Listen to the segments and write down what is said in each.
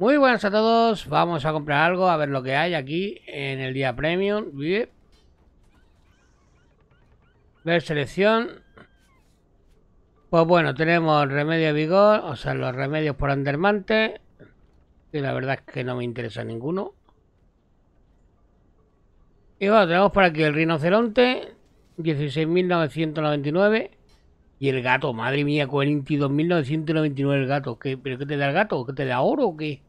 Muy buenas a todos, vamos a comprar algo, a ver lo que hay aquí en el día premium. Ver selección. Pues bueno, tenemos remedio de vigor, o sea, los remedios por andermante. Que la verdad es que no me interesa ninguno. Y bueno, tenemos por aquí el rinoceronte, 16.999. Y el gato, madre mía, 42.999 el gato. ¿Qué, ¿Pero qué te da el gato? ¿Qué te da oro o qué?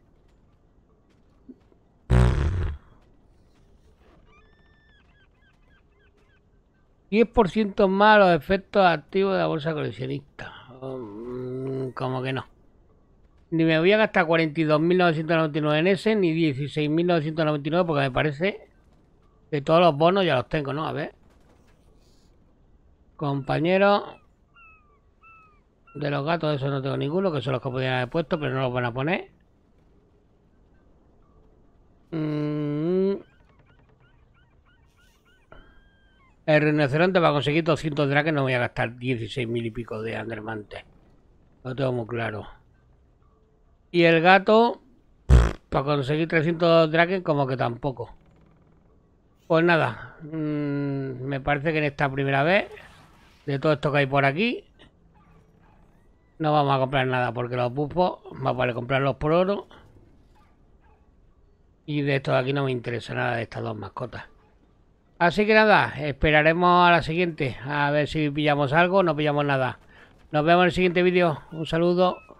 10% más los efectos activos de la bolsa coleccionista. Mm, como que no. Ni me voy a gastar 42.999 en ese, ni 16.999, porque me parece que todos los bonos ya los tengo, ¿no? A ver. Compañero. De los gatos, de esos no tengo ninguno, que son los que podían haber puesto, pero no los van a poner. El rinoceronte a conseguir 200 dragons no voy a gastar 16 mil y pico de andermante, Lo tengo muy claro. Y el gato, para conseguir 300 dragons, como que tampoco. Pues nada, mm, me parece que en esta primera vez, de todo esto que hay por aquí, no vamos a comprar nada, porque los pupos, más vale comprarlos por oro. Y de esto de aquí no me interesa nada de estas dos mascotas. Así que nada, esperaremos a la siguiente, a ver si pillamos algo o no pillamos nada. Nos vemos en el siguiente vídeo. Un saludo.